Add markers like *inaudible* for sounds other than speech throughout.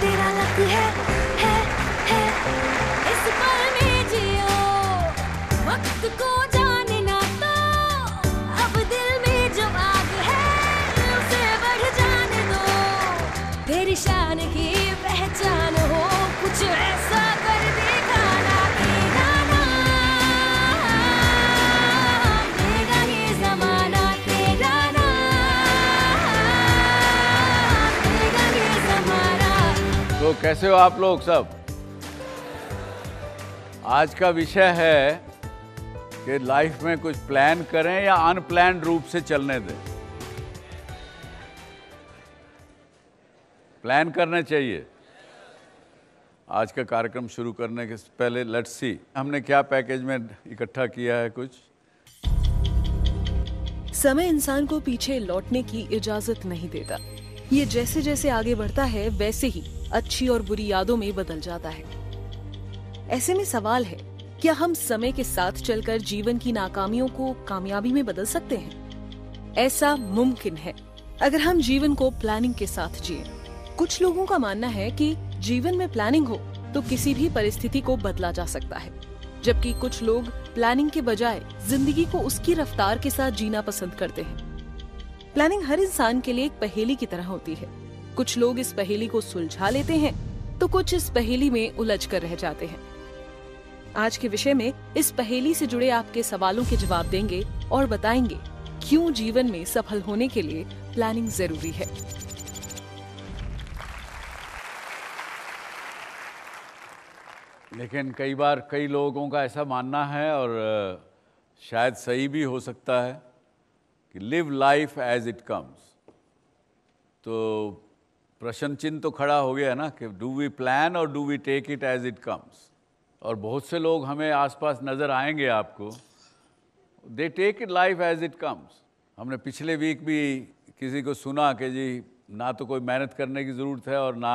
तेरा लक है है है इस पल में जियो वक्त को तो कैसे हो आप लोग सब आज का विषय है कि लाइफ में कुछ प्लान करें या अनप्लान रूप से चलने दें प्लान करना चाहिए आज का कार्यक्रम शुरू करने के पहले लेट्स सी हमने क्या पैकेज में इकट्ठा किया है कुछ समय इंसान को पीछे लौटने की इजाजत नहीं देता ये जैसे जैसे आगे बढ़ता है वैसे ही अच्छी और बुरी यादों में बदल जाता है ऐसे में सवाल है क्या हम समय के साथ चलकर जीवन की नाकामियों को कामयाबी में बदल सकते हैं ऐसा मुमकिन है अगर हम जीवन को प्लानिंग के साथ जिए कुछ लोगों का मानना है कि जीवन में प्लानिंग हो तो किसी भी परिस्थिति को बदला जा सकता है जबकि कुछ लोग प्लानिंग के बजाय जिंदगी को उसकी रफ्तार के साथ जीना पसंद करते हैं प्लानिंग हर इंसान के लिए एक पहेली की तरह होती है कुछ लोग इस पहेली को सुलझा लेते हैं तो कुछ इस पहेली में उलझ कर रह जाते हैं आज के विषय में इस पहेली से जुड़े आपके सवालों के जवाब देंगे और बताएंगे क्यों जीवन में सफल होने के लिए प्लानिंग जरूरी है लेकिन कई बार कई लोगों का ऐसा मानना है और शायद सही भी हो सकता है कि live life as it comes तो प्रश्न चिन्ह तो खड़ा हो गया ना कि डू वी प्लान और do we take it as it comes और बहुत से लोग हमें आसपास नज़र आएंगे आपको they take it life as it comes हमने पिछले वीक भी किसी को सुना कि जी ना तो कोई मेहनत करने की ज़रूरत है और ना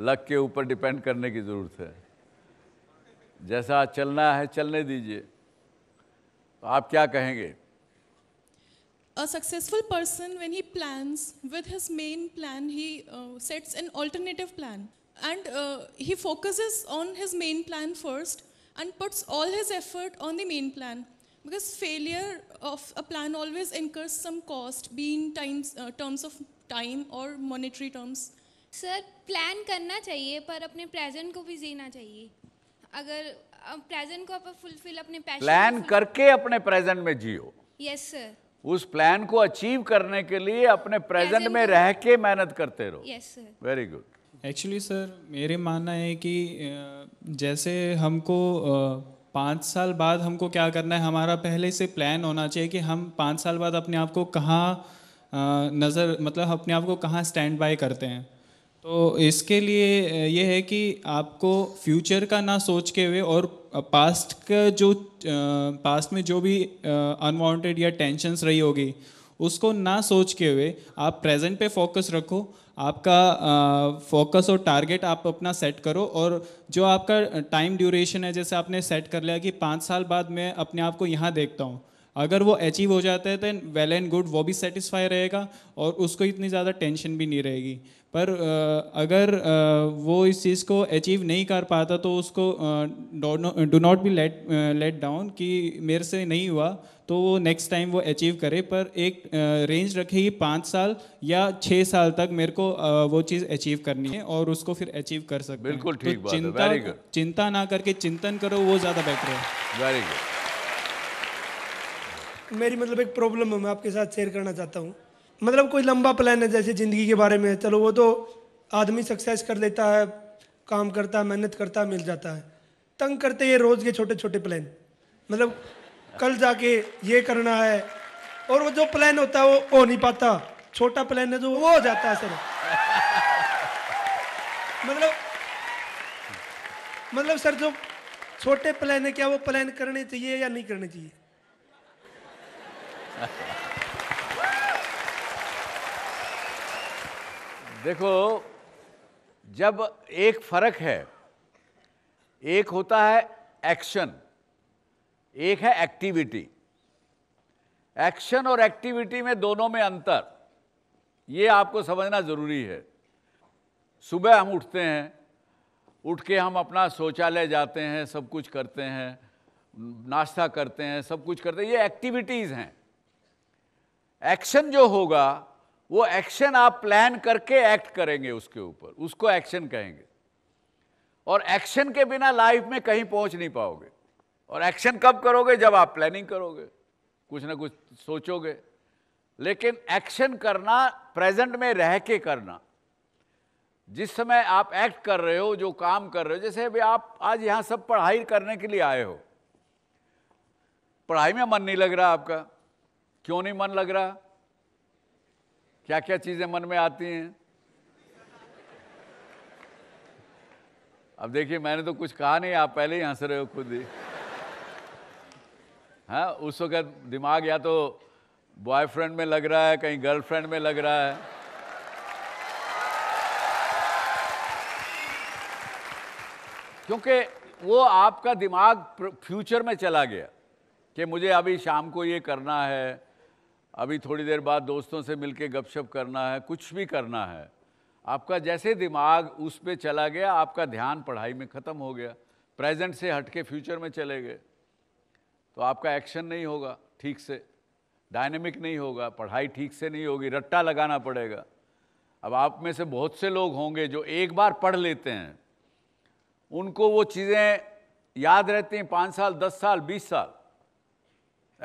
लक के ऊपर डिपेंड करने की ज़रूरत है जैसा चलना है चलने दीजिए तो आप क्या कहेंगे a successful person, when he plans with his main plan, he uh, sets an alternative plan. And uh, he focuses on his main plan first and puts all his effort on the main plan. Because failure of a plan always incurs some cost, be in times, uh, terms of time or monetary terms. Sir plan करना चाहिए पर अपने present को भी जीना चाहिए अगर present को आप फुलफिल अपने Plan करके अपने present में जियो Yes, sir. उस प्लान को अचीव करने के लिए अपने प्रेजेंट में रह के मेहनत करते रहो वेरी गुड एक्चुअली सर मेरे मानना है कि जैसे हमको पाँच साल बाद हमको क्या करना है हमारा पहले से प्लान होना चाहिए कि हम पाँच साल बाद अपने आप को कहाँ नज़र मतलब अपने आप को कहाँ स्टैंड बाय करते हैं तो इसके लिए ये है कि आपको फ्यूचर का ना सोच के हुए और पास्ट का जो पास्ट में जो भी अनवांटेड या टेंशंस रही होगी उसको ना सोच के हुए आप प्रेजेंट पे फोकस रखो आपका फोकस और टारगेट आप अपना सेट करो और जो आपका टाइम ड्यूरेशन है जैसे आपने सेट कर लिया कि पाँच साल बाद मैं अपने आप को यहाँ देखता हूँ अगर वो अचीव हो जाता है दैन वेल एंड गुड वो भी सेटिस्फाई रहेगा और उसको इतनी ज़्यादा टेंशन भी नहीं रहेगी पर अगर वो इस चीज़ को अचीव नहीं कर पाता तो उसको do not be let let down कि मेरे से नहीं हुआ तो वो नेक्स्ट टाइम वो अचीव करे पर एक रेंज रखेगी पाँच साल या छः साल तक मेरे को वो चीज़ अचीव करनी है और उसको फिर अचीव कर सकते बिल्कुल तो ठीक तो चिंता चिंता ना करके चिंतन करो वो ज़्यादा बेटर है वेरी गुड मेरी मतलब एक प्रॉब्लम है मैं आपके साथ शेयर करना चाहता हूँ मतलब कोई लंबा प्लान है जैसे ज़िंदगी के बारे में चलो वो तो आदमी सक्सेस कर लेता है काम करता है मेहनत करता है मिल जाता है तंग करते ये रोज़ के छोटे छोटे प्लान मतलब कल जाके ये करना है और वो जो प्लान होता है वो हो नहीं पाता छोटा प्लान है जो वो हो जाता है सर मतलब मतलब सर जो छोटे प्लान है क्या वो प्लान करने चाहिए या नहीं करने चाहिए देखो जब एक फर्क है एक होता है एक्शन एक है एक्टिविटी एक्शन और एक्टिविटी में दोनों में अंतर ये आपको समझना ज़रूरी है सुबह हम उठते हैं उठ के हम अपना शौचालय जाते हैं सब कुछ करते हैं नाश्ता करते हैं सब कुछ करते हैं ये एक्टिविटीज़ हैं एक्शन जो होगा वो एक्शन आप प्लान करके एक्ट करेंगे उसके ऊपर उसको एक्शन कहेंगे और एक्शन के बिना लाइफ में कहीं पहुंच नहीं पाओगे और एक्शन कब करोगे जब आप प्लानिंग करोगे कुछ ना कुछ सोचोगे लेकिन एक्शन करना प्रेजेंट में रह के करना जिस समय आप एक्ट कर रहे हो जो काम कर रहे हो जैसे अभी आप आज यहाँ सब पढ़ाई करने के लिए आए हो पढ़ाई में मन नहीं लग रहा आपका क्यों नहीं मन लग रहा क्या क्या चीजें मन में आती हैं अब देखिए मैंने तो कुछ कहा नहीं आप पहले ही हंस रहे हो खुद ही हाँ उस वक्त दिमाग या तो बॉयफ्रेंड में लग रहा है कहीं गर्लफ्रेंड में लग रहा है क्योंकि वो आपका दिमाग फ्यूचर में चला गया कि मुझे अभी शाम को ये करना है अभी थोड़ी देर बाद दोस्तों से मिलके गपशप करना है कुछ भी करना है आपका जैसे दिमाग उस पर चला गया आपका ध्यान पढ़ाई में ख़त्म हो गया प्रेजेंट से हट के फ्यूचर में चले गए तो आपका एक्शन नहीं होगा ठीक से डायनेमिक नहीं होगा पढ़ाई ठीक से नहीं होगी रट्टा लगाना पड़ेगा अब आप में से बहुत से लोग होंगे जो एक बार पढ़ लेते हैं उनको वो चीज़ें याद रहती हैं पाँच साल दस साल बीस साल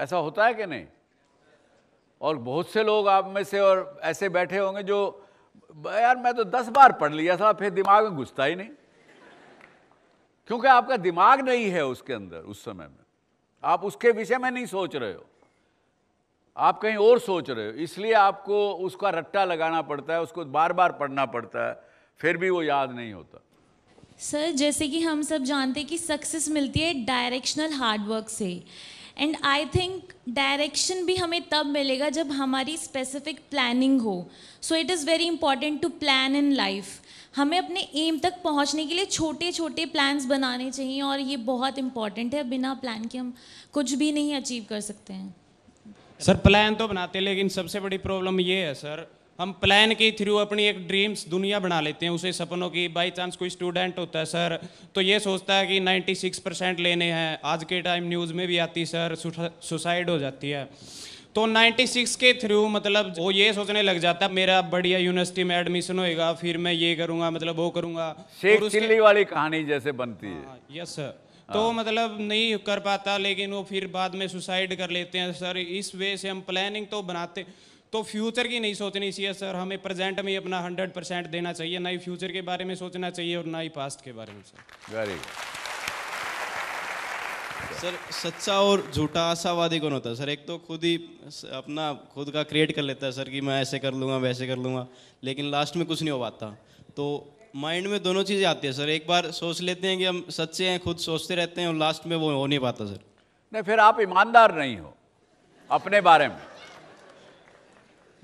ऐसा होता है कि नहीं और बहुत से लोग आप में से और ऐसे बैठे होंगे जो यार मैं तो दस बार पढ़ लिया था फिर दिमाग में घुसता ही नहीं क्योंकि आपका दिमाग नहीं है उसके अंदर उस समय में आप उसके विषय में नहीं सोच रहे हो आप कहीं और सोच रहे हो इसलिए आपको उसका रट्टा लगाना पड़ता है उसको बार बार पढ़ना पड़ता है फिर भी वो याद नहीं होता सर जैसे कि हम सब जानते हैं कि सक्सेस मिलती है डायरेक्शनल हार्डवर्क से एंड आई थिंक डायरेक्शन भी हमें तब मिलेगा जब हमारी स्पेसिफिक प्लानिंग हो so it is very important to plan in life हमें अपने एम तक पहुंचने के लिए छोटे छोटे प्लान्स बनाने चाहिए और ये बहुत इंपॉर्टेंट है बिना प्लान के हम कुछ भी नहीं अचीव कर सकते हैं सर प्लान तो बनाते हैं लेकिन सबसे बड़ी प्रॉब्लम ये है सर हम प्लान के थ्रू अपनी एक ड्रीम्स दुनिया बना लेते हैं उसे सपनों की बाई चांस कोई स्टूडेंट होता है सर तो ये सोचता है कि 96 परसेंट लेने हैं आज के टाइम न्यूज़ में भी आती सर सुसाइड हो जाती है तो 96 के थ्रू मतलब वो ये सोचने लग जाता मेरा बढ़िया यूनिवर्सिटी में एडमिशन होएगा फिर मैं ये करूँगा मतलब वो करूँगा चिल्ली वाली कहानी जैसे बनती है यस हाँ, सर तो हाँ। मतलब नहीं कर पाता लेकिन वो फिर बाद में सुसाइड कर लेते हैं सर इस वे से हम प्लानिंग तो बनाते तो फ्यूचर की नहीं सोचनी चाहिए सर हमें प्रेजेंट में ही अपना हंड्रेड परसेंट देना चाहिए ना ही फ्यूचर के बारे में सोचना चाहिए और ना ही पास्ट के बारे में सर वेरी सर सच्चा और झूठा आशावादी कौन होता है सर एक तो खुद ही अपना खुद का क्रिएट कर लेता है सर कि मैं ऐसे कर लूँगा वैसे कर लूँगा लेकिन लास्ट में कुछ नहीं हो पाता तो माइंड में दोनों चीज़ें आती है सर एक बार सोच लेते हैं कि हम सच्चे हैं खुद सोचते रहते हैं और लास्ट में वो हो नहीं पाता सर नहीं फिर आप ईमानदार नहीं हो अपने बारे में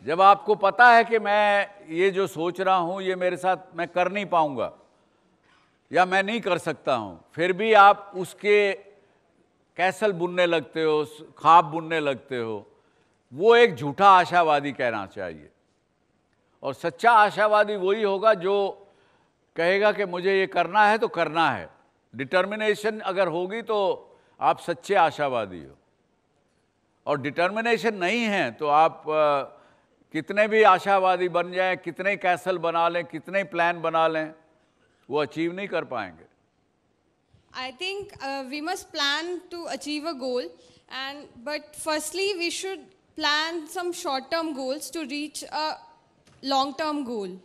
जब आपको पता है कि मैं ये जो सोच रहा हूँ ये मेरे साथ मैं कर नहीं पाऊँगा या मैं नहीं कर सकता हूँ फिर भी आप उसके कैसल बुनने लगते हो ख्वाब बुनने लगते हो वो एक झूठा आशावादी कहना चाहिए और सच्चा आशावादी वही होगा जो कहेगा कि मुझे ये करना है तो करना है डिटर्मिनेशन अगर होगी तो आप सच्चे आशावादी हो और डिटर्मिनेशन नहीं है तो आप आ, कितने भी आशावादी बन जाएं कितने कैसल बना लें कितने प्लान बना लें वो अचीव नहीं कर पाएंगे I think we must plan to achieve a goal and but firstly we should plan some short term goals to reach a long term goal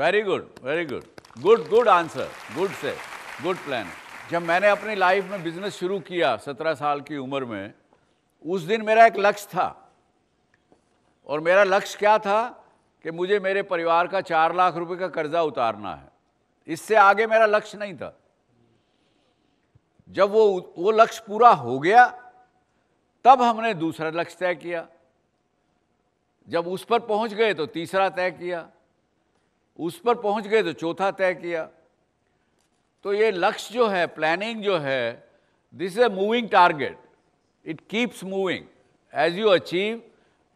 very good very good good good answer good से good plan जब मैंने अपनी life में business शुरू किया सत्रह साल की उम्र में उस दिन मेरा एक लक्ष्य था और मेरा लक्ष्य क्या था कि मुझे मेरे परिवार का चार लाख रुपए का कर्जा उतारना है इससे आगे मेरा लक्ष्य नहीं था जब वो वो लक्ष्य पूरा हो गया तब हमने दूसरा लक्ष्य तय किया जब उस पर पहुंच गए तो तीसरा तय किया उस पर पहुंच गए तो चौथा तय किया तो ये लक्ष्य जो है प्लानिंग जो है this is a moving target it keeps moving as you achieve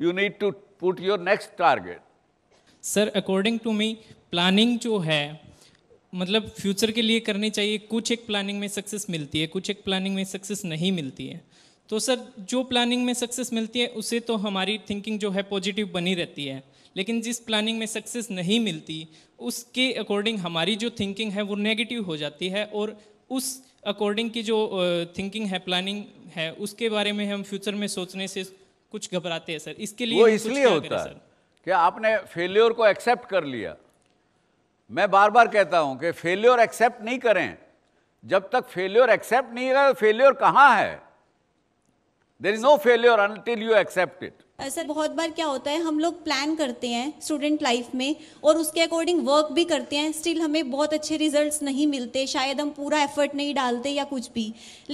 you need to put your next target sir according to me planning जो है मतलब फ्यूचर के लिए करनी चाहिए कुछ एक प्लानिंग में सक्सेस मिलती है कुछ एक प्लानिंग में सक्सेस नहीं मिलती है तो सर जो प्लानिंग में सक्सेस मिलती है उसे तो हमारी थिंकिंग जो है पॉजिटिव बनी रहती है लेकिन जिस प्लानिंग में सक्सेस नहीं मिलती उसके अकॉर्डिंग हमारी जो थिंकिंग है वो नेगेटिव हो जाती है और उस अकॉर्डिंग की जो थिंकिंग है प्लानिंग है उसके बारे में हम फ्यूचर में सोचने से कुछ घबराते हैं सर इसके लिए वो इसलिए होता है कि आपने फेल्योर को एक्सेप्ट कर लिया मैं बार बार कहता हूं कि फेल्योर एक्सेप्ट नहीं करें जब तक फेल्योर एक्सेप्ट नहीं होगा तो फेल्योर कहाँ है there is no failure until you accept it sir बहुत बार क्या होता है हम लोग प्लान करते हैं स्टूडेंट लाइफ में और उसके अकॉर्डिंग वर्क भी करते हैं स्टिल हमें बहुत अच्छे रिजल्ट्स नहीं मिलते शायद हम पूरा एफर्ट नहीं डालते या कुछ भी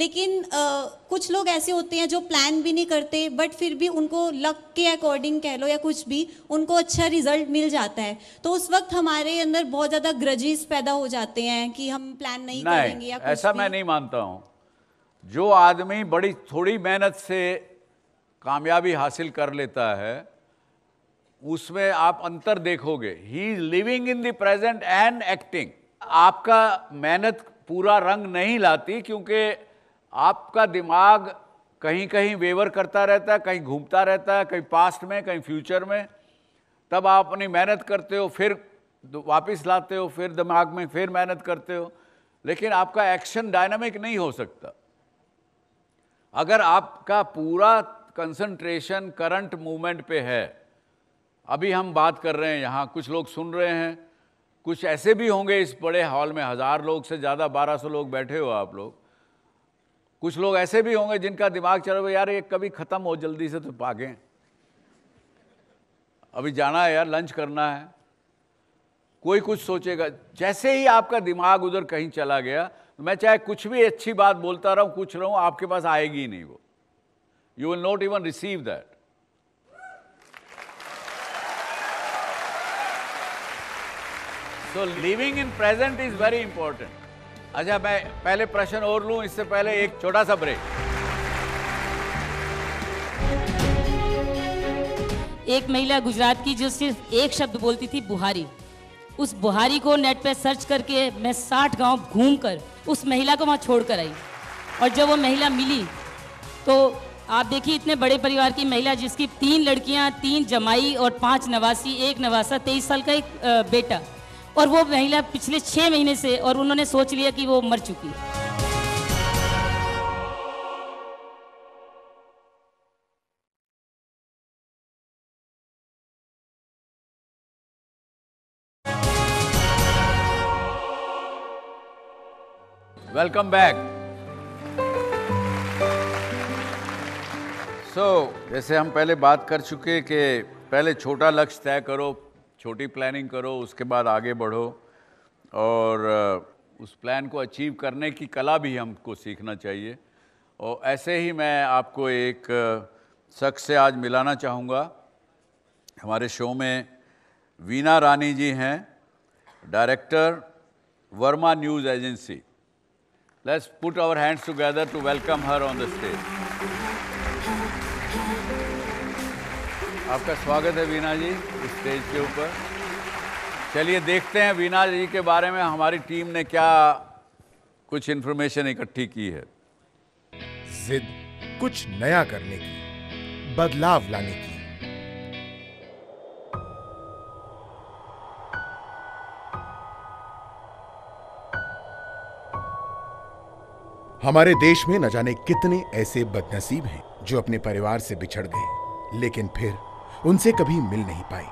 लेकिन आ, कुछ लोग ऐसे होते हैं जो प्लान भी नहीं करते बट फिर भी उनको लक के अकॉर्डिंग कह लो या कुछ भी उनको अच्छा रिजल्ट मिल जाता है तो उस वक्त हमारे अंदर बहुत ज़्यादा ग्रजेस पैदा हो जाते हैं कि हम प्लान नहीं, नहीं करेंगे या ऐसा मैं नहीं मानता हूँ जो आदमी बड़ी थोड़ी मेहनत से कामयाबी हासिल कर लेता है उसमें आप अंतर देखोगे he is living in the present and acting आपका मेहनत पूरा रंग नहीं लाती क्योंकि आपका दिमाग कहीं कहीं वेवर करता रहता है कहीं घूमता रहता है कहीं पास्ट में कहीं फ्यूचर में तब आप अपनी मेहनत करते हो फिर वापस लाते हो फिर दिमाग में फिर मेहनत करते हो लेकिन आपका एक्शन डायनामिक नहीं हो सकता अगर आपका पूरा कंसंट्रेशन करंट मूवमेंट पे है अभी हम बात कर रहे हैं यहाँ कुछ लोग सुन रहे हैं कुछ ऐसे भी होंगे इस बड़े हॉल में हज़ार लोग से ज़्यादा बारह सौ लोग बैठे हो आप लोग कुछ लोग ऐसे भी होंगे जिनका दिमाग चल रहा यार ये कभी ख़त्म हो जल्दी से तो भागें अभी जाना है यार लंच करना है कोई कुछ सोचेगा जैसे ही आपका दिमाग उधर कहीं चला गया मैं चाहे कुछ भी अच्छी बात बोलता रहूं कुछ रहूं आपके पास आएगी ही नहीं वो you will not even receive that so living in present is very important अच्छा मैं पहले प्रश्न और लू इससे पहले एक छोटा सा ब्रेक एक महिला गुजरात की जो सिर्फ एक शब्द बोलती थी बुहारी उस बुहारी को नेट पे सर्च करके मैं साठ गांव घूमकर उस महिला को वहाँ छोड़ कर आई और जब वो महिला मिली तो आप देखिए इतने बड़े परिवार की महिला जिसकी तीन लड़कियाँ तीन जमाई और पाँच नवासी एक नवासा तेईस साल का एक बेटा और वो महिला पिछले छः महीने से और उन्होंने सोच लिया कि वो मर चुकी वेलकम बैक सो जैसे हम पहले बात कर चुके कि पहले छोटा लक्ष्य तय करो छोटी प्लानिंग करो उसके बाद आगे बढ़ो और उस प्लान को अचीव करने की कला भी हमको सीखना चाहिए और ऐसे ही मैं आपको एक शख्स से आज मिलाना चाहूँगा हमारे शो में वीना रानी जी हैं director Verma news agency Let's put our hands together to welcome her on the stage. आपका स्वागत है वीना जी इस स्टेज के ऊपर चलिए देखते हैं वीना जी के बारे में हमारी टीम ने क्या कुछ इन्फॉर्मेशन इकट्ठी की है जिद कुछ नया करने की बदलाव लाने की हमारे देश में न जाने कितने ऐसे बदनसीब हैं जो अपने परिवार से बिछड़ गए लेकिन फिर उनसे कभी मिल नहीं पाए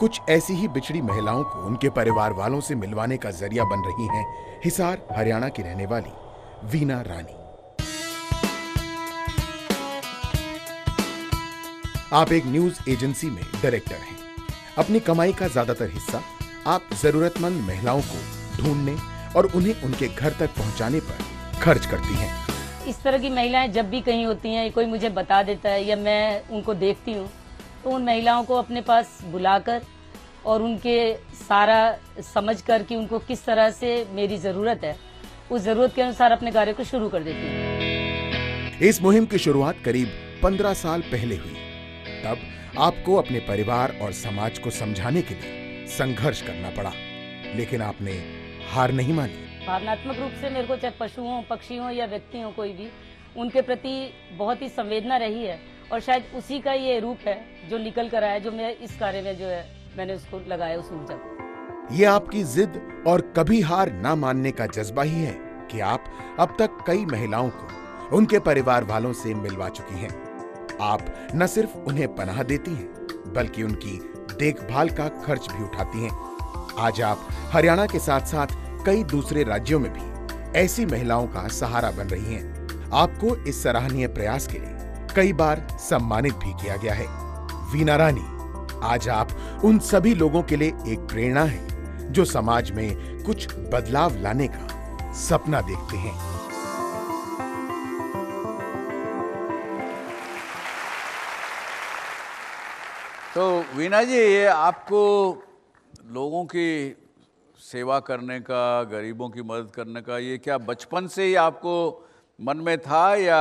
कुछ ऐसी ही बिछड़ी महिलाओं को उनके परिवार वालों से मिलवाने का जरिया बन रही हैं हिसार हरियाणा की रहने वाली वीना रानी आप एक न्यूज एजेंसी में डायरेक्टर हैं अपनी कमाई का ज्यादातर हिस्सा आप जरूरतमंद महिलाओं को ढूंढने और उन्हें उनके घर तक पहुंचाने पर खर्च करती हैं इस तरह की महिलाएं जब भी कहीं होती हैं कोई मुझे बता देता है या मैं उनको देखती हूँ तो उन महिलाओं को अपने पास बुलाकर और उनके सारा समझ कर कि उनको किस तरह से मेरी ज़रूरत है उस ज़रूरत के अनुसार अपने कार्य को शुरू कर देती हूँ इस मुहिम की शुरुआत करीब पंद्रह साल पहले हुई तब आपको अपने परिवार और समाज को समझाने के लिए संघर्ष करना पड़ा लेकिन आपने हार नहीं मानी भावनात्मक रूप से मेरे को चाहे पशुओं पक्षियों या व्यक्ति कोई भी उनके प्रति बहुत ही संवेदना रही है और शायद उसी का ये रूप है जो निकल कर आया जो मैं इस कार्य में जो है मैंने उसको लगाया उस ऊर्जा को ये आपकी जिद और कभी हार ना मानने का जज्बा ही है कि आप अब तक कई महिलाओं को उनके परिवार वालों से मिलवा चुकी हैं आप न सिर्फ उन्हें पनाह देती हैं बल्कि उनकी देखभाल का खर्च भी उठाती हैं आज आप हरियाणा के साथ साथ कई दूसरे राज्यों में भी ऐसी महिलाओं का सहारा बन रही हैं। आपको इस सराहनीय प्रयास के लिए कई बार सम्मानित भी किया गया है वीना रानी आज आप उन सभी लोगों के लिए एक प्रेरणा है जो समाज में कुछ बदलाव लाने का सपना देखते हैं तो वीना जी ये आपको लोगों की सेवा करने का गरीबों की मदद करने का ये क्या बचपन से ही आपको मन में था या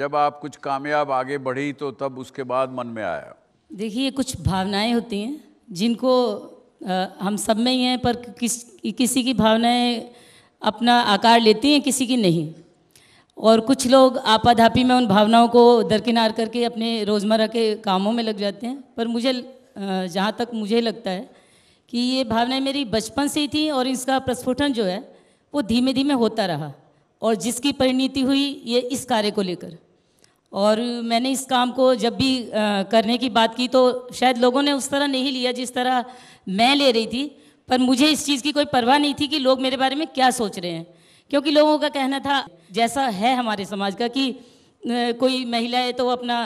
जब आप कुछ कामयाब आगे बढ़ी तो तब उसके बाद मन में आया देखिए कुछ भावनाएं होती हैं जिनको आ, हम सब में ही हैं पर किस किसी की भावनाएं अपना आकार लेती हैं किसी की नहीं और कुछ लोग आपाधापी में उन भावनाओं को दरकिनार करके अपने रोज़मर्रा के कामों में लग जाते हैं पर मुझे जहाँ तक मुझे लगता है कि ये भावनाएं मेरी बचपन से ही थी और इसका प्रस्फुटन जो है वो धीमे धीमे होता रहा और जिसकी परिणति हुई ये इस कार्य को लेकर और मैंने इस काम को जब भी आ, करने की बात की तो शायद लोगों ने उस तरह नहीं लिया जिस तरह मैं ले रही थी पर मुझे इस चीज़ की कोई परवाह नहीं थी कि लोग मेरे बारे में क्या सोच रहे हैं क्योंकि लोगों का कहना था जैसा है हमारे समाज का कि कोई महिला है तो अपना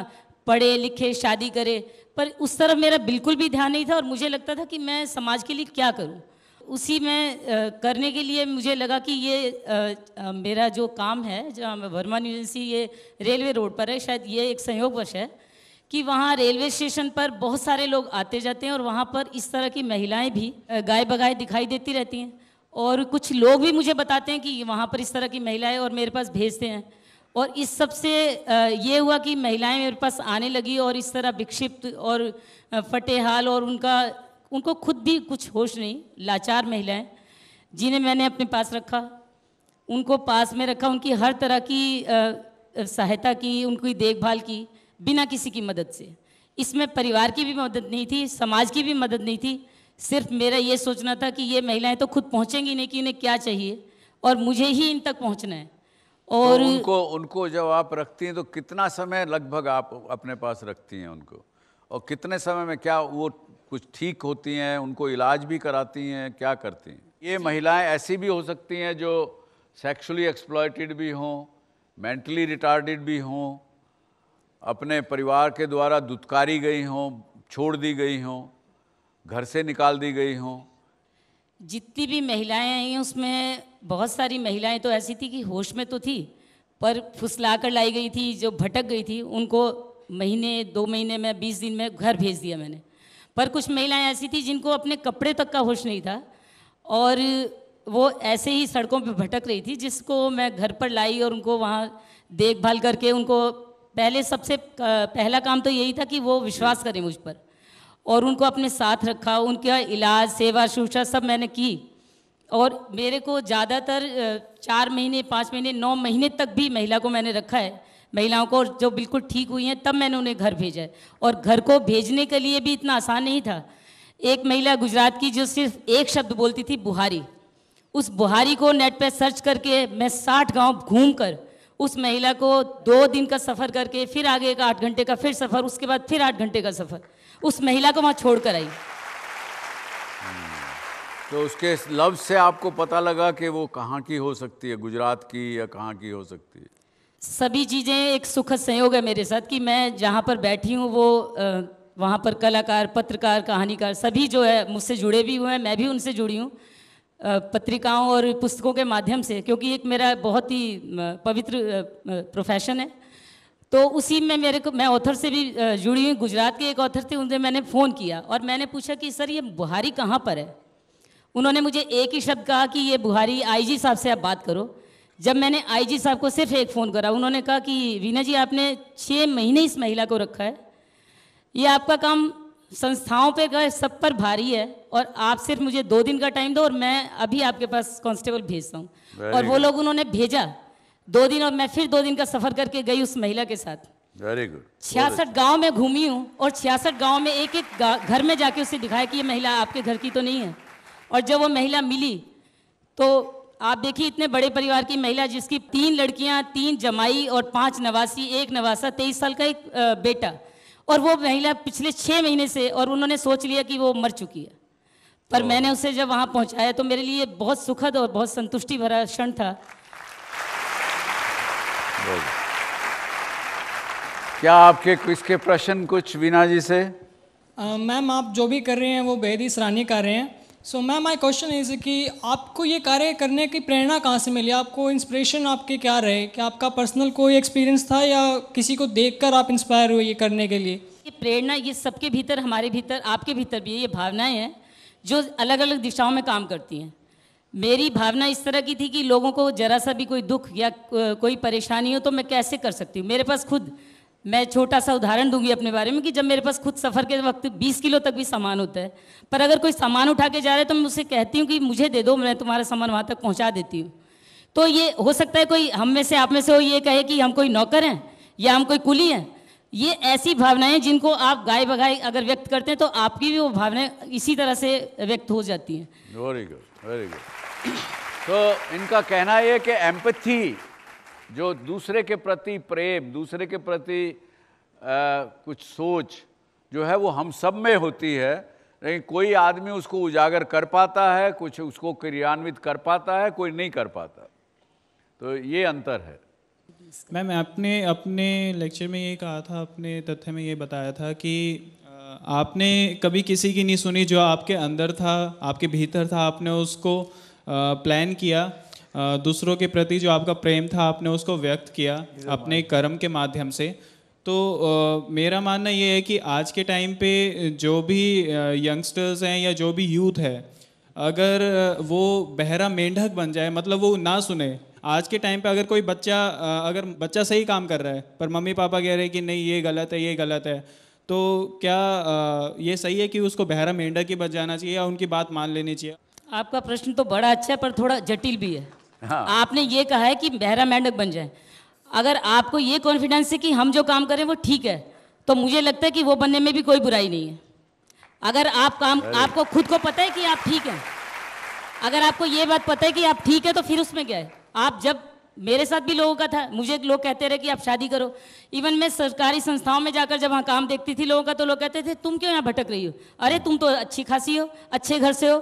पढ़े लिखे शादी करे पर उस तरफ मेरा बिल्कुल भी ध्यान नहीं था और मुझे लगता था कि मैं समाज के लिए क्या करूं उसी में करने के लिए मुझे लगा कि ये मेरा जो काम है जहाँ वर्मा यूनिवर्सिटी ये रेलवे रोड पर है शायद ये एक संयोगवश है कि वहाँ रेलवे स्टेशन पर बहुत सारे लोग आते जाते हैं और वहाँ पर इस तरह की महिलाएं भी गाय बगाए दिखाई देती रहती हैं और कुछ लोग भी मुझे बताते हैं कि वहाँ पर इस तरह की महिलाएं और मेरे पास भेजते हैं और इस सबसे ये हुआ कि महिलाएं मेरे पास आने लगी और इस तरह विक्षिप्त और फटेहाल और उनका उनको खुद भी कुछ होश नहीं लाचार महिलाएं जिन्हें मैंने अपने पास रखा उनको पास में रखा उनकी हर तरह की सहायता की उनकी देखभाल की बिना किसी की मदद से इसमें परिवार की भी मदद नहीं थी समाज की भी मदद नहीं थी सिर्फ मेरा ये सोचना था कि ये महिलाएं तो खुद पहुंचेंगी नहीं कि इन्हें क्या चाहिए और मुझे ही इन तक पहुंचना है तो और तो उनको उनको जब आप रखती हैं तो कितना समय लगभग आप अपने पास रखती हैं उनको और कितने समय में क्या वो कुछ ठीक होती हैं उनको इलाज भी कराती हैं क्या करती हैं ये महिलाएं ऐसी भी हो सकती हैं जो सेक्सुअली एक्सप्लॉयटेड भी हों मेंटली रिटार्डेड भी हों अपने परिवार के द्वारा दुत्कारी गई हों छोड़ दी गई हों घर से निकाल दी गई हों जितनी भी महिलाएं आई हैं उसमें बहुत सारी महिलाएं तो ऐसी थी कि होश में तो थी पर फुसला कर लाई गई थी जो भटक गई थी उनको महीने दो महीने में बीस दिन में घर भेज दिया मैंने पर कुछ महिलाएं ऐसी थी जिनको अपने कपड़े तक का होश नहीं था और वो ऐसे ही सड़कों पर भटक रही थी जिसको मैं घर पर लाई और उनको वहाँ देखभाल करके उनको पहले सबसे पहला काम तो यही था कि वो विश्वास करें मुझ पर और उनको अपने साथ रखा उनका इलाज सेवा शुश्रा सब मैंने की और मेरे को ज़्यादातर चार महीने पाँच महीने नौ महीने तक भी महिला को मैंने रखा है महिलाओं को जो बिल्कुल ठीक हुई हैं तब मैंने उन्हें घर भेजा है और घर को भेजने के लिए भी इतना आसान नहीं था एक महिला गुजरात की जो सिर्फ एक शब्द बोलती थी बुहारी उस बुहारी को नेट पर सर्च करके मैं साठ गांव घूमकर उस महिला को दो दिन का सफ़र करके फिर आगे का आठ घंटे का फिर सफ़र उसके बाद फिर आठ घंटे का सफ़र उस महिला को वहाँ छोड़ कर आई तो उसके लव से आपको पता लगा कि वो कहाँ की हो सकती है गुजरात की या कहाँ की हो सकती है सभी चीज़ें एक सुखद संयोग है मेरे साथ कि मैं जहाँ पर बैठी हूँ वो वहाँ पर कलाकार पत्रकार कहानीकार सभी जो है मुझसे जुड़े भी हुए हैं मैं भी उनसे जुड़ी हूँ पत्रिकाओं और पुस्तकों के माध्यम से क्योंकि एक मेरा बहुत ही पवित्र प्रोफेशन है तो उसी में मेरे को मैं ऑथर से भी जुड़ी हुई गुजरात के एक ऑथर थे उनसे मैंने फ़ोन किया और मैंने पूछा कि सर ये बुहारी कहाँ पर है उन्होंने मुझे एक ही शब्द कहा कि ये बुहारी आईजी साहब से आप बात करो जब मैंने आईजी साहब को सिर्फ एक फ़ोन करा उन्होंने कहा कि वीना जी आपने छः महीने इस महिला को रखा है ये आपका काम संस्थाओं पर सब पर भारी है और आप सिर्फ मुझे दो दिन का टाइम दो और मैं अभी आपके पास कॉन्स्टेबल भेजता हूँ और वो लोग उन्होंने भेजा दो दिन और मैं फिर दो दिन का सफर करके गई उस महिला के साथ वेरी गुड छियासठ गांव में घूमी हूँ और छियासठ गांव में एक एक घर में जाके उसे दिखाया कि ये महिला आपके घर की तो नहीं है और जब वो महिला मिली तो आप देखिए इतने बड़े परिवार की महिला जिसकी तीन लड़कियां तीन जमाई और पांच नवासी एक नवासा तेईस साल का एक बेटा और वो महिला पिछले छः महीने से और उन्होंने सोच लिया कि वो मर चुकी है पर तो मैंने उसे जब वहाँ पहुँचाया तो मेरे लिए बहुत सुखद और बहुत संतुष्टि भरा क्षण था बोल क्या आपके इसके प्रश्न कुछ वीना जी से मैम आप जो भी कर रहे हैं वो बेहद ही सराहनीय कर रहे हैं so ma'am my question is कि आपको ये कार्य करने की प्रेरणा कहाँ से मिली आपको इंस्पिरेशन आपके क्या रहे कि आपका पर्सनल कोई एक्सपीरियंस था या किसी को देखकर आप इंस्पायर हुए ये करने के लिए ये प्रेरणा ये सबके भीतर हमारे भीतर आपके भीतर भी ये भावनाएं हैं जो अलग अलग दिशाओं में काम करती हैं मेरी भावना इस तरह की थी कि लोगों को ज़रा सा भी कोई दुख या कोई परेशानी हो तो मैं कैसे कर सकती हूँ मेरे पास खुद मैं छोटा सा उदाहरण दूंगी अपने बारे में कि जब मेरे पास खुद सफ़र के वक्त 20 किलो तक भी सामान होता है पर अगर कोई सामान उठा के जा रहा है तो मैं उससे कहती हूँ कि मुझे दे दो मैं तुम्हारा सामान वहाँ तक पहुँचा देती हूँ तो ये हो सकता है कोई हम में से आप में से हो ये कहे कि हम कोई नौकर हैं या हम कोई कुली हैं ये ऐसी भावनाएं जिनको आप गाय बगाए अगर व्यक्त करते हैं तो आपकी भी वो भावनाएं इसी तरह से व्यक्त हो जाती हैं वेरी गुड वेरी गुड तो इनका कहना है कि एम्पथी जो दूसरे के प्रति प्रेम दूसरे के प्रति आ, कुछ सोच जो है वो हम सब में होती है लेकिन कोई आदमी उसको उजागर कर पाता है कुछ उसको क्रियान्वित कर पाता है कोई नहीं कर पाता तो ये अंतर है मैम आपने अपने लेक्चर में ये कहा था अपने तथ्य में ये बताया था कि आपने कभी किसी की नहीं सुनी जो आपके अंदर था आपके भीतर था आपने उसको प्लान किया दूसरों के प्रति जो आपका प्रेम था आपने उसको व्यक्त किया अपने कर्म के माध्यम से तो मेरा मानना ये है कि आज के टाइम पे जो भी यंगस्टर्स हैं या जो भी यूथ है अगर वो बहरा मेंढक बन जाए मतलब वो ना सुने आज के टाइम पे अगर कोई बच्चा अगर बच्चा सही काम कर रहा है पर मम्मी पापा कह रहे हैं कि नहीं ये गलत है ये गलत है तो क्या ये सही है कि उसको बहरा मेंढक ही बच जाना चाहिए या उनकी बात मान लेनी चाहिए आपका प्रश्न तो बड़ा अच्छा है पर थोड़ा जटिल भी है हाँ। आपने ये कहा है कि बहरा मेंढक बन जाए अगर आपको ये कॉन्फिडेंस है कि हम जो काम करें वो ठीक है तो मुझे लगता है कि वो बनने में भी कोई बुराई नहीं है अगर आप काम आपको खुद को पता है कि आप ठीक हैं अगर आपको ये बात पता है कि आप ठीक है तो फिर उसमें क्या है आप जब मेरे साथ भी लोगों का था मुझे लोग कहते रहे कि आप शादी करो इवन मैं सरकारी संस्थाओं में जाकर जब वहाँ काम देखती थी लोगों का तो लोग कहते थे तुम क्यों यहाँ भटक रही हो अरे तुम तो अच्छी खासी हो अच्छे घर से हो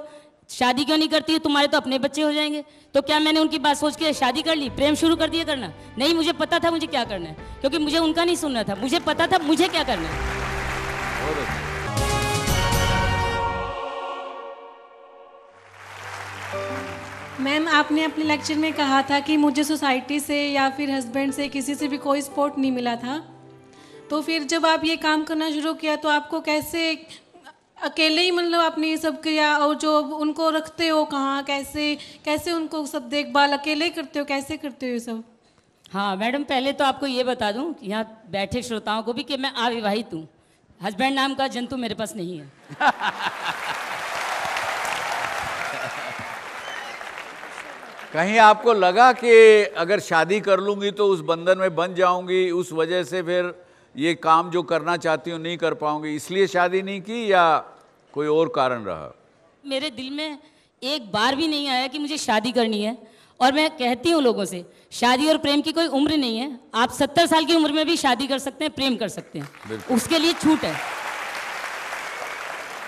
शादी क्यों नहीं करती तुम्हारे तो अपने बच्चे हो जाएंगे तो क्या मैंने उनकी बात सोच के शादी कर ली प्रेम शुरू कर दिया करना नहीं मुझे पता था मुझे क्या करना है क्योंकि मुझे उनका नहीं सुनना था मुझे पता था मुझे क्या करना है मैम आपने अपने लेक्चर में कहा था कि मुझे सोसाइटी से या फिर हस्बैंड से किसी से भी कोई सपोर्ट नहीं मिला था तो फिर जब आप ये काम करना शुरू किया तो आपको कैसे अकेले ही मतलब आपने ये सब किया और जो उनको रखते हो कहाँ कैसे कैसे उनको सब देखभाल अकेले करते हो कैसे करते हो ये सब हाँ मैडम पहले तो आपको ये बता दूँ यहाँ बैठे श्रोताओं को भी कि मैं अविवाहित हूँ हस्बैंड नाम का जंतु मेरे पास नहीं है *laughs* कहीं आपको लगा कि अगर शादी कर लूँगी तो उस बंधन में बन जाऊँगी उस वजह से फिर ये काम जो करना चाहती हूँ नहीं कर पाऊंगी इसलिए शादी नहीं की या कोई और कारण रहा मेरे दिल में एक बार भी नहीं आया कि मुझे शादी करनी है और मैं कहती हूँ लोगों से शादी और प्रेम की कोई उम्र नहीं है आप सत्तर साल की उम्र में भी शादी कर सकते हैं प्रेम कर सकते हैं उसके लिए छूट है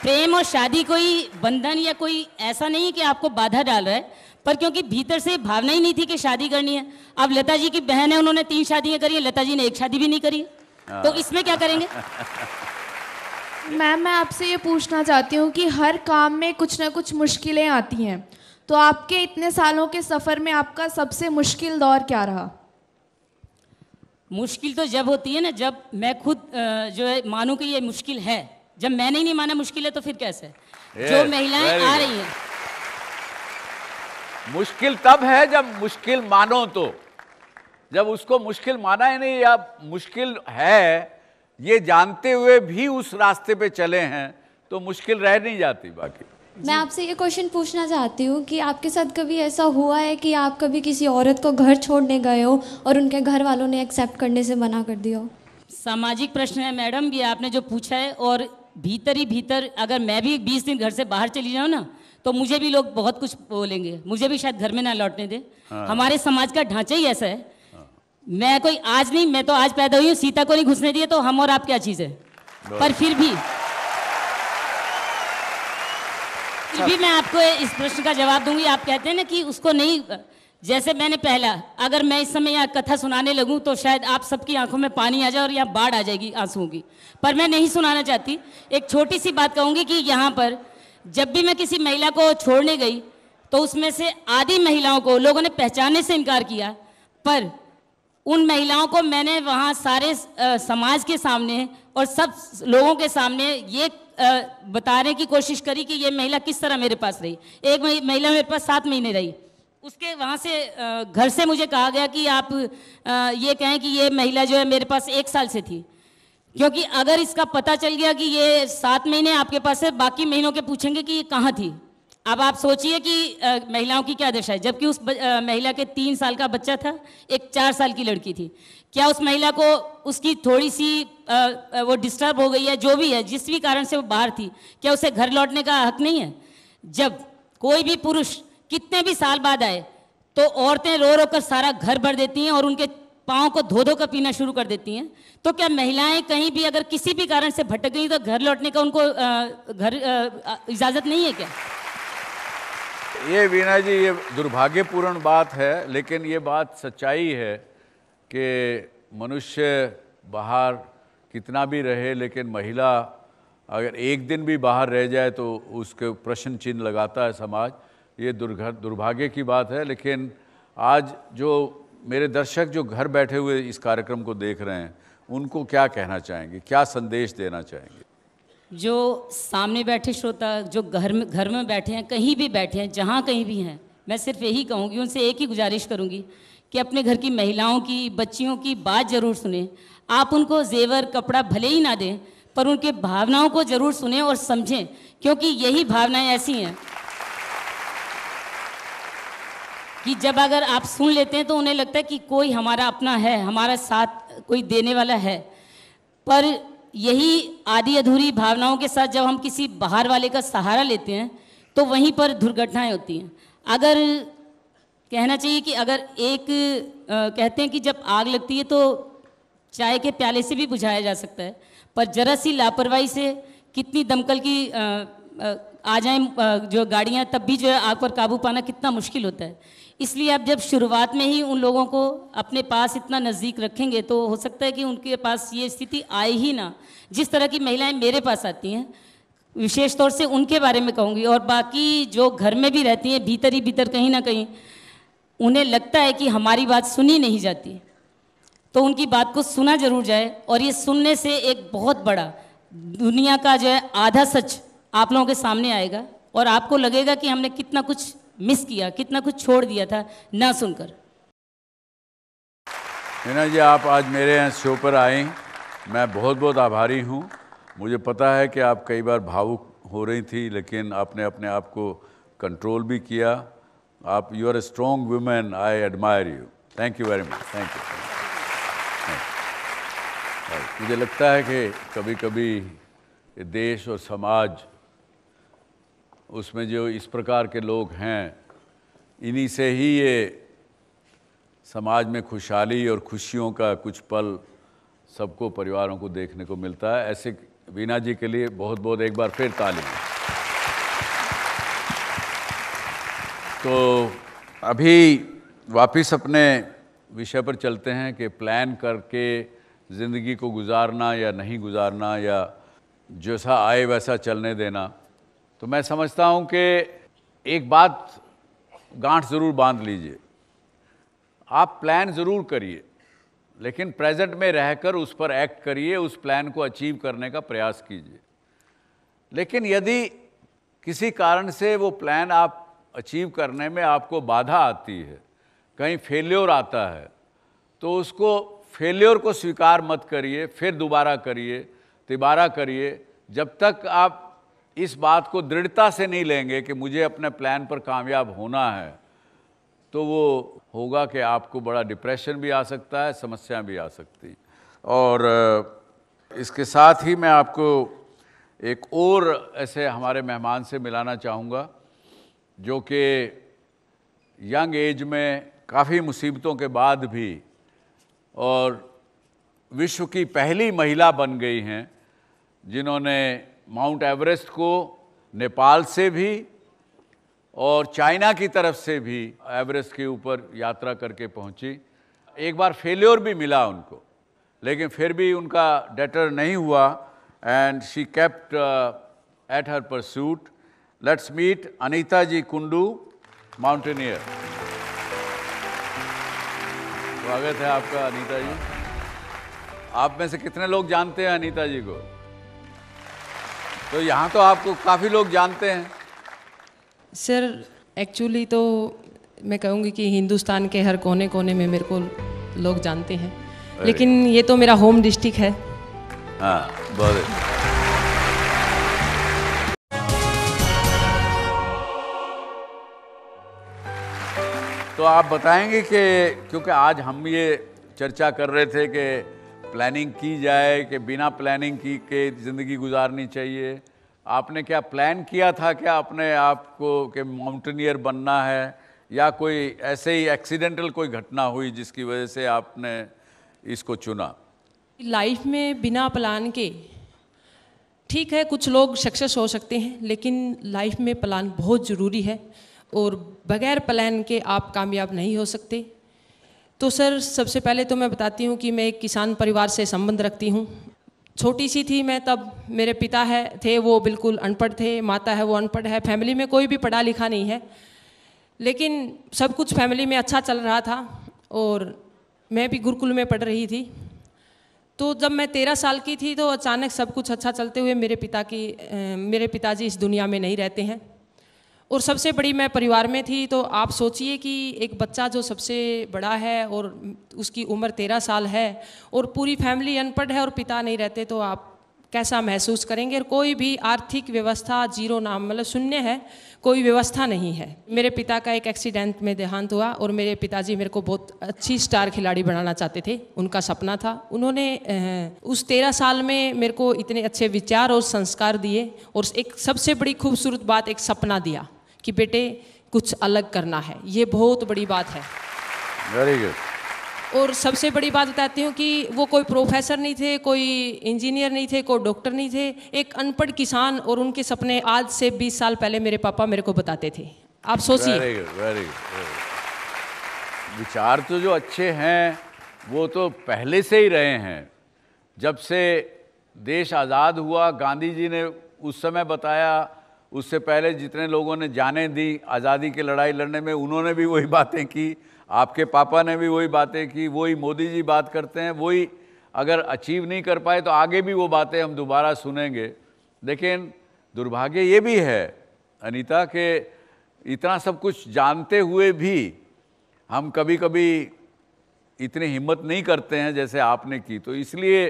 प्रेम और शादी कोई बंधन या कोई ऐसा नहीं है कि आपको बाधा डाल रहा है पर क्योंकि भीतर से भावना ही नहीं थी कि शादी करनी है अब लता जी की बहन है उन्होंने तीन शादियां करी है लता जी ने एक शादी भी नहीं करी है हाँ। तो इसमें क्या करेंगे मैम मैं आपसे ये पूछना चाहती हूँ कि हर काम में कुछ ना कुछ मुश्किलें आती हैं तो आपके इतने सालों के सफ़र में आपका सबसे मुश्किल दौर क्या रहा मुश्किल तो जब होती है ना जब मैं खुद जो है मानू कि ये मुश्किल है जब मैंने ही नहीं माना मुश्किल है तो फिर कैसे yes, जो महिलाएं आ रही हैं मुश्किल तब है जब मुश्किल मानो तो जब उसको मुश्किल माना ही नहीं या मुश्किल है ये जानते हुए भी उस रास्ते पे चले हैं तो मुश्किल रह नहीं जाती बाकी मैं आपसे ये क्वेश्चन पूछना चाहती हूँ कि आपके साथ कभी ऐसा हुआ है कि आप कभी किसी औरत को घर छोड़ने गए हो और उनके घर वालों ने एक्सेप्ट करने से मना कर दिया सामाजिक प्रश्न है मैडम ये आपने जो पूछा है और भीतर ही भीतर अगर मैं भी बीस दिन घर से बाहर चली जाऊँ ना तो मुझे भी लोग बहुत कुछ बोलेंगे मुझे भी शायद घर में ना लौटने दे हाँ। हमारे समाज का ढांचा ही ऐसा है मैं कोई आज नहीं मैं तो आज पैदा हुई हूँ सीता को नहीं घुसने दिए तो हम और आप क्या चीज़ है पर फिर भी फिर भी मैं आपको इस प्रश्न का जवाब दूंगी आप कहते हैं ना कि उसको नहीं जैसे मैंने पहला अगर मैं इस समय यहाँ कथा सुनाने लगूँ तो शायद आप सबकी आंखों में पानी आ जाए और यहाँ बाढ़ आ जाएगी आंसुओं की पर मैं नहीं सुनाना चाहती एक छोटी सी बात कहूँगी कि यहाँ पर जब भी मैं किसी महिला को छोड़ने गई तो उसमें से आधी महिलाओं को लोगों ने पहचानने से इनकार किया पर उन महिलाओं को मैंने वहाँ सारे समाज के सामने और सब लोगों के सामने ये बताने की कोशिश करी कि ये महिला किस तरह मेरे पास रही एक महिला मेरे पास सात महीने रही उसके वहाँ से घर से मुझे कहा गया कि आप ये कहें कि ये महिला जो है मेरे पास एक साल से थी क्योंकि अगर इसका पता चल गया कि ये सात महीने आपके पास है बाकी महीनों के पूछेंगे कि ये कहाँ थी अब आप सोचिए कि महिलाओं की क्या दशा है जबकि उस महिला के तीन साल का बच्चा था एक चार साल की लड़की थी क्या उस महिला को उसकी थोड़ी सी वो डिस्टर्ब हो गई है जो भी है जिस भी कारण से वो बाहर थी क्या उसे घर लौटने का हक नहीं है जब कोई भी पुरुष कितने भी साल बाद आए तो औरतें रो रो कर सारा घर भर देती हैं और उनके पाँव को धो धो कर पीना शुरू कर देती हैं तो क्या महिलाएं कहीं भी अगर किसी भी कारण से भटक गई तो घर लौटने का उनको घर इजाज़त नहीं है क्या ये वीणा जी ये दुर्भाग्यपूर्ण बात है लेकिन ये बात सच्चाई है कि मनुष्य बाहर कितना भी रहे लेकिन महिला अगर एक दिन भी बाहर रह जाए तो उसके प्रश्न चिन्ह लगाता है समाज ये दुर्घ दुर्भाग्य की बात है लेकिन आज जो मेरे दर्शक जो घर बैठे हुए इस कार्यक्रम को देख रहे हैं उनको क्या कहना चाहेंगे क्या संदेश देना चाहेंगे जो सामने बैठे श्रोता जो घर में घर में बैठे हैं कहीं भी बैठे हैं जहाँ कहीं भी हैं मैं सिर्फ यही कहूँगी उनसे एक ही गुजारिश करूँगी कि अपने घर की महिलाओं की बच्चियों की बात ज़रूर सुने आप उनको जेवर कपड़ा भले ही ना दें पर उनके भावनाओं को ज़रूर सुने और समझें क्योंकि यही भावनाएं ऐसी हैं कि जब अगर आप सुन लेते हैं तो उन्हें लगता है कि कोई हमारा अपना है हमारा साथ कोई देने वाला है पर यही आधी अधूरी भावनाओं के साथ जब हम किसी बाहर वाले का सहारा लेते हैं तो वहीं पर दुर्घटनाएं होती हैं अगर कहना चाहिए कि अगर एक आ, कहते हैं कि जब आग लगती है तो चाय के प्याले से भी बुझाया जा सकता है पर जरा सी लापरवाही से कितनी दमकल की आ, आ, आ जाएं जो गाड़ियाँ तब भी जो है आग पर काबू पाना कितना मुश्किल होता है इसलिए आप जब शुरुआत में ही उन लोगों को अपने पास इतना नज़दीक रखेंगे तो हो सकता है कि उनके पास ये स्थिति आए ही ना जिस तरह की महिलाएं मेरे पास आती हैं विशेष तौर से उनके बारे में कहूँगी और बाकी जो घर में भी रहती हैं भीतर ही भीतर कहीं ना कहीं उन्हें लगता है कि हमारी बात सुनी नहीं जाती तो उनकी बात को सुना जरूर जाए और ये सुनने से एक बहुत बड़ा दुनिया का जो है आधा सच आप लोगों के सामने आएगा और आपको लगेगा कि हमने कितना कुछ मिस किया कितना कुछ छोड़ दिया था ना सुनकर मीना जी आप आज मेरे यहाँ शो पर आई मैं बहुत बहुत आभारी हूँ मुझे पता है कि आप कई बार भावुक हो रही थी लेकिन आपने अपने आप को कंट्रोल भी किया आप you are a strong women I admire you thank you very much thank you मुझे लगता है कि कभी कभी देश और समाज उसमें जो इस प्रकार के लोग हैं इन्हीं से ही ये समाज में खुशहाली और खुशियों का कुछ पल सबको परिवारों को देखने को मिलता है ऐसे वीना जी के लिए बहुत बहुत एक बार फिर तालीम तो अभी वापस अपने विषय पर चलते हैं कि प्लान करके ज़िंदगी को गुजारना या नहीं गुजारना या जैसा आए वैसा चलने देना तो मैं समझता हूँ कि एक बात गांठ ज़रूर बांध लीजिए आप प्लान ज़रूर करिए लेकिन प्रेजेंट में रहकर उस पर एक्ट करिए उस प्लान को अचीव करने का प्रयास कीजिए लेकिन यदि किसी कारण से वो प्लान आप अचीव करने में आपको बाधा आती है कहीं फेल्योर आता है तो उसको फेल्योर को स्वीकार मत करिए फिर दोबारा करिए तिबारा करिए जब तक आप इस बात को दृढ़ता से नहीं लेंगे कि मुझे अपने प्लान पर कामयाब होना है तो वो होगा कि आपको बड़ा डिप्रेशन भी आ सकता है समस्याएं भी आ सकती और इसके साथ ही मैं आपको एक और ऐसे हमारे मेहमान से मिलाना चाहूँगा जो कि यंग एज में काफ़ी मुसीबतों के बाद भी और विश्व की पहली महिला बन गई हैं जिन्होंने माउंट एवरेस्ट को नेपाल से भी और चाइना की तरफ से भी एवरेस्ट के ऊपर यात्रा करके पहुंची एक बार फेल्योर भी मिला उनको लेकिन फिर भी उनका डेटर नहीं हुआ and she kept at her pursuit let's meet Anita ji Kundu mountaineer स्वागत है आपका अनीता जी आप में से कितने लोग जानते हैं अनीता जी को तो यहाँ तो आपको काफ़ी लोग जानते हैं सर एक्चुअली तो मैं कहूँगी कि हिंदुस्तान के हर कोने कोने में मेरे को लोग जानते हैं लेकिन ये तो मेरा होम डिस्ट्रिक्ट है हाँ तो आप बताएंगे कि क्योंकि आज हम ये चर्चा कर रहे थे कि प्लानिंग की जाए कि बिना प्लानिंग की के ज़िंदगी गुजारनी चाहिए आपने क्या प्लान किया था क्या अपने आप को कि माउंटेनियर बनना है या कोई ऐसे ही एक्सीडेंटल कोई घटना हुई जिसकी वजह से आपने इसको चुना लाइफ में बिना प्लान के ठीक है कुछ लोग सक्सेस हो सकते हैं लेकिन लाइफ में प्लान बहुत ज़रूरी है और बगैर प्लान के आप कामयाब नहीं हो सकते तो सर सबसे पहले तो मैं बताती हूँ कि मैं एक किसान परिवार से संबंध रखती हूँ छोटी सी थी मैं तब मेरे पिता है थे वो बिल्कुल अनपढ़ थे माता है वो अनपढ़ है फैमिली में कोई भी पढ़ा लिखा नहीं है लेकिन सब कुछ फैमिली में अच्छा चल रहा था और मैं भी गुरुकुल में पढ़ रही थी तो जब मैं तेरह साल की थी तो अचानक सब कुछ अच्छा चलते हुए मेरे पिता की मेरे पिताजी इस दुनिया में नहीं रहते हैं और सबसे बड़ी मैं परिवार में थी तो आप सोचिए कि एक बच्चा जो सबसे बड़ा है और उसकी उम्र तेरह साल है और पूरी फैमिली अनपढ़ है और पिता नहीं रहते तो आप कैसा महसूस करेंगे और कोई भी आर्थिक व्यवस्था जीरो नाम मतलब शून्य है कोई व्यवस्था नहीं है मेरे पिता का एक एक्सीडेंट में देहांत हुआ और मेरे पिताजी मेरे को बहुत अच्छी स्टार खिलाड़ी बनाना चाहते थे उनका सपना था उन्होंने उस तेरह साल में मेरे को इतने अच्छे विचार और संस्कार दिए और एक सबसे बड़ी खूबसूरत बात एक सपना दिया कि बेटे कुछ अलग करना है ये बहुत बड़ी बात है वेरी गुड और सबसे बड़ी बात बताती हूँ कि वो कोई प्रोफेसर नहीं थे कोई इंजीनियर नहीं थे कोई डॉक्टर नहीं थे एक अनपढ़ किसान और उनके सपने आज से 20 साल पहले मेरे पापा मेरे को बताते थे आप सोचिए विचार तो जो अच्छे हैं वो तो पहले से ही रहे हैं जब से देश आज़ाद हुआ गांधी जी ने उस समय बताया उससे पहले जितने लोगों ने जाने दी आज़ादी की लड़ाई लड़ने में उन्होंने भी वही बातें की आपके पापा ने भी वही बातें की वही मोदी जी बात करते हैं वही अगर अचीव नहीं कर पाए तो आगे भी वो बातें हम दोबारा सुनेंगे लेकिन दुर्भाग्य ये भी है अनीता के इतना सब कुछ जानते हुए भी हम कभी कभी इतनी हिम्मत नहीं करते हैं जैसे आपने की तो इसलिए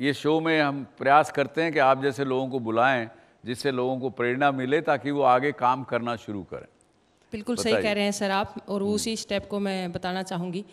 ये शो में हम प्रयास करते हैं कि आप जैसे लोगों को बुलाएं जिससे लोगों को प्रेरणा मिले ताकि वो आगे काम करना शुरू करें बिल्कुल सही कह रहे हैं सर आप और उसी स्टेप को मैं बताना चाहूँगी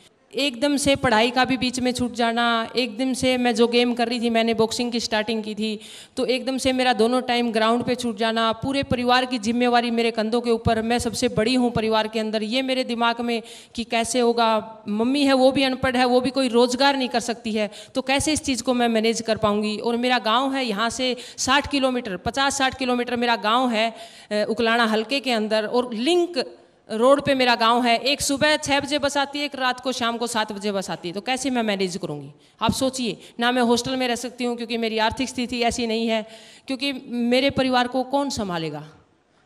एकदम से पढ़ाई का भी बीच में छूट जाना एकदम से मैं जो गेम कर रही थी मैंने बॉक्सिंग की स्टार्टिंग की थी तो एकदम से मेरा दोनों टाइम ग्राउंड पे छूट जाना पूरे परिवार की जिम्मेवारी मेरे कंधों के ऊपर मैं सबसे बड़ी हूँ परिवार के अंदर ये मेरे दिमाग में कि कैसे होगा मम्मी है वो भी अनपढ़ है वो भी कोई रोज़गार नहीं कर सकती है तो कैसे इस चीज़ को मैं मैनेज कर पाऊँगी और मेरा गाँव है यहाँ से साठ किलोमीटर पचास साठ किलोमीटर मेरा गाँव है उकलाणा हल्के के अंदर और लिंक रोड पे मेरा गांव है एक सुबह छः बजे बस आती है एक रात को शाम को सात बजे बस आती है तो कैसे मैं मैनेज करूँगी आप सोचिए ना मैं हॉस्टल में रह सकती हूँ क्योंकि मेरी आर्थिक स्थिति ऐसी नहीं है क्योंकि मेरे परिवार को कौन संभालेगा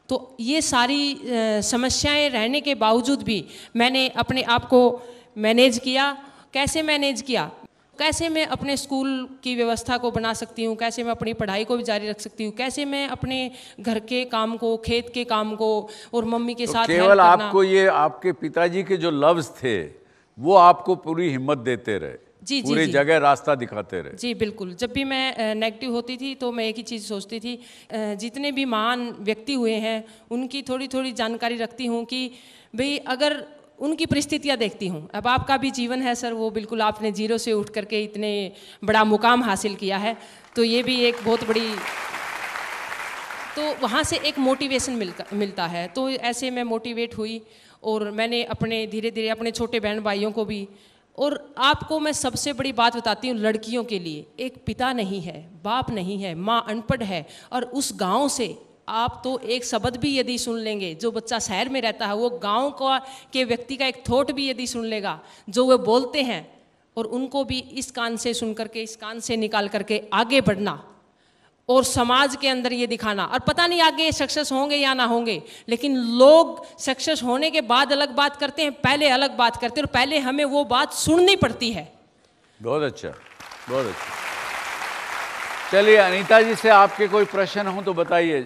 तो ये सारी समस्याएं रहने के बावजूद भी मैंने अपने आप को मैनेज किया कैसे मैनेज किया कैसे मैं अपने स्कूल की व्यवस्था को बना सकती हूँ कैसे मैं अपनी पढ़ाई को भी जारी रख सकती हूँ कैसे मैं अपने घर के काम को खेत के काम को और मम्मी के तो साथ केवल आपको ये आपके पिताजी के जो लफ्ज थे वो आपको पूरी हिम्मत देते रहे जी पूरी जी जगह रास्ता दिखाते रहे जी बिल्कुल जब भी मैं नेगेटिव होती थी तो मैं एक ही चीज़ सोचती थी जितने भी महान व्यक्ति हुए हैं उनकी थोड़ी थोड़ी जानकारी रखती हूँ कि भाई अगर उनकी परिस्थितियाँ देखती हूँ अब आपका भी जीवन है सर वो बिल्कुल आपने जीरो से उठ करके इतने बड़ा मुकाम हासिल किया है तो ये भी एक बहुत बड़ी तो वहाँ से एक मोटिवेशन मिलता मिलता है तो ऐसे मैं मोटिवेट हुई और मैंने अपने धीरे धीरे अपने छोटे बहन भाइयों को भी और आपको मैं सबसे बड़ी बात बताती हूँ लड़कियों के लिए एक पिता नहीं है बाप नहीं है माँ अनपढ़ है और उस गांव से आप तो एक शब्द भी यदि सुन लेंगे जो बच्चा शहर में रहता है वो गांव का के व्यक्ति का एक थॉट भी यदि सुन लेगा जो वे बोलते हैं और उनको भी इस कान से सुन करके इस कान से निकाल करके आगे बढ़ना और समाज के अंदर ये दिखाना और पता नहीं आगे सक्सेस होंगे या ना होंगे लेकिन लोग सक्सेस होने के बाद अलग बात करते हैं पहले अलग बात करते हैं और पहले हमें वो बात सुननी पड़ती है बहुत अच्छा बहुत अच्छा चलिए अनीता जी से आपके कोई प्रश्न हो तो बताइए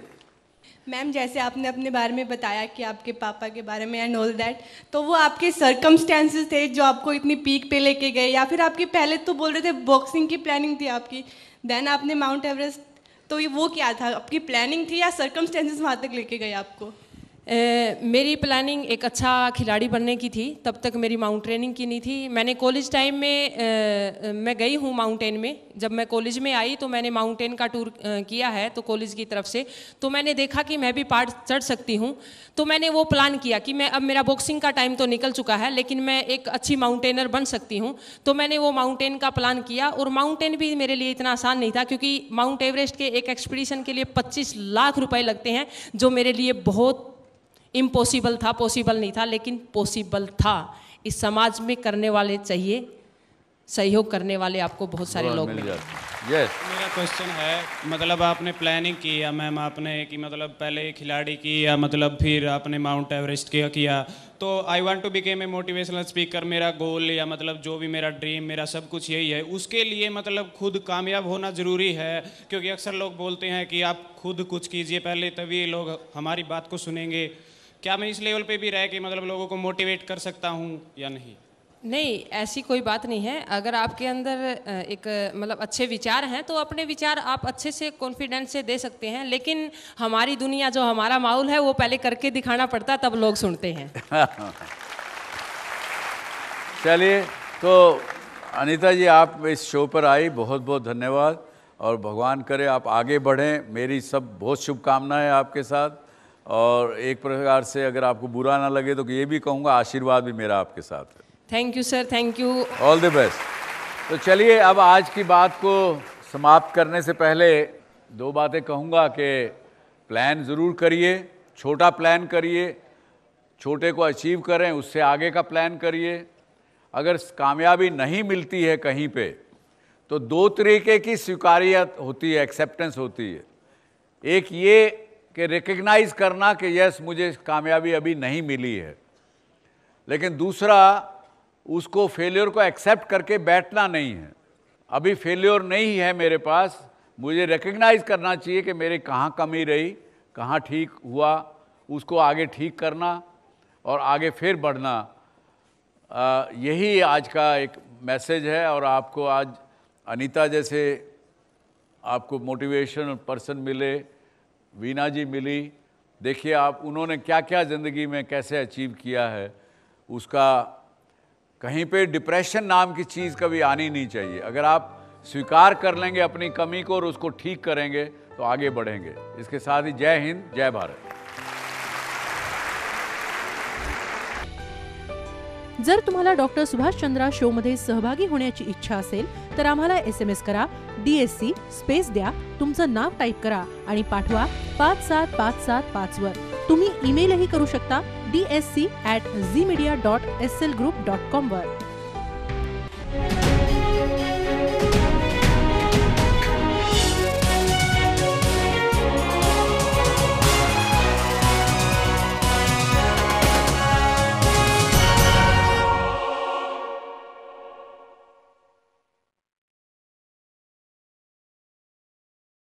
मैम जैसे आपने अपने बारे में बताया कि आपके पापा के बारे में एंड ऑल दैट तो वो आपके सर्कमस्टेंसेस थे जो आपको इतनी पीक पे लेके गए या फिर आपके पहले तो बोल रहे थे बॉक्सिंग की प्लानिंग थी आपकी देन आपने माउंट एवरेस्ट तो ये वो क्या था आपकी प्लानिंग थी या सर्कमस्टेंसेस वहाँ तक लेके गए आपको मेरी प्लानिंग एक अच्छा खिलाड़ी बनने की थी तब तक मेरी माउंटेनिंग की नहीं थी मैंने कॉलेज टाइम में ए, मैं गई हूँ माउंटेन में जब मैं कॉलेज में आई तो मैंने माउंटेन का टूर किया है तो कॉलेज की तरफ से तो मैंने देखा कि मैं भी पार्ट चढ़ सकती हूँ तो मैंने वो प्लान किया कि मैं अब मेरा बॉक्सिंग का टाइम तो निकल चुका है लेकिन मैं एक अच्छी माउंटेनर बन सकती हूँ तो मैंने वो माउंटेन का प्लान किया और माउंटेन भी मेरे लिए इतना आसान नहीं था क्योंकि माउंट एवरेस्ट के एक एक्सपीडिशन के लिए पच्चीस लाख रुपये लगते हैं जो मेरे लिए बहुत इम्पॉसिबल था पॉसिबल नहीं था लेकिन पॉसिबल था इस समाज में करने वाले चाहिए सहयोग करने वाले आपको बहुत सारे लोग मिलेंगे yes. मेरा क्वेश्चन है मतलब आपने प्लानिंग की या मैम आपने कि मतलब पहले खिलाड़ी की या मतलब फिर आपने माउंट एवरेस्ट किया किया तो I want to become a motivational speaker मेरा गोल या मतलब जो भी मेरा ड्रीम मेरा सब कुछ यही है उसके लिए मतलब खुद कामयाब होना ज़रूरी है क्योंकि अक्सर लोग बोलते हैं कि आप खुद कुछ कीजिए पहले तभी लोग हमारी बात को सुनेंगे क्या मैं इस लेवल पे भी रह के मतलब लोगों को मोटिवेट कर सकता हूँ या नहीं नहीं ऐसी कोई बात नहीं है अगर आपके अंदर एक मतलब अच्छे विचार हैं तो अपने विचार आप अच्छे से कॉन्फिडेंस से दे सकते हैं लेकिन हमारी दुनिया जो हमारा माहौल है वो पहले करके दिखाना पड़ता तब लोग सुनते हैं *laughs* चलिए तो अनीता जी आप इस शो पर आई बहुत बहुत धन्यवाद और भगवान करे आप आगे बढ़ें मेरी सब बहुत शुभकामनाएं आपके साथ और एक प्रकार से अगर आपको बुरा ना लगे तो ये भी कहूँगा आशीर्वाद भी मेरा आपके साथ है thank you sir thank you all the best तो चलिए अब आज की बात को समाप्त करने से पहले दो बातें कहूँगा कि प्लान ज़रूर करिए छोटा प्लान करिए छोटे को अचीव करें उससे आगे का प्लान करिए अगर कामयाबी नहीं मिलती है कहीं पे तो दो तरीके की स्वीकारियत होती है एक्सेप्टेंस होती है एक ये कि रिकग्नाइज करना कि यस मुझे कामयाबी अभी नहीं मिली है लेकिन दूसरा उसको फेलियर को एक्सेप्ट करके बैठना नहीं है अभी फेलियर नहीं है मेरे पास मुझे रिकग्नाइज करना चाहिए कि मेरे कहाँ कमी रही कहाँ ठीक हुआ उसको आगे ठीक करना और आगे फिर बढ़ना आ, यही आज का एक मैसेज है और आपको आज अनीता जैसे आपको मोटिवेशन पर्सन मिले वीना जी मिली देखिए आप उन्होंने क्या क्या ज़िंदगी में कैसे अचीव किया है उसका कहीं पे डिप्रेशन नाम की चीज़ कभी आनी नहीं चाहिए अगर आप स्वीकार कर लेंगे अपनी कमी को और उसको ठीक करेंगे तो आगे बढ़ेंगे इसके साथ ही जय हिंद जय भारत जर तुम्हाला डॉक्टर सुभाषचंद्रा मध्ये सहभागी होण्याची इच्छा असेल तर आम्हाला एस एम एस करा डी एस सी स्पेस द्या तुमचं नाव टाईप करा आणि पाठवा पाच सात पाच सात पाचवर तुम्ही ईमेलही करू शकता D S C at Zee media dot Essel group dot कॉमवर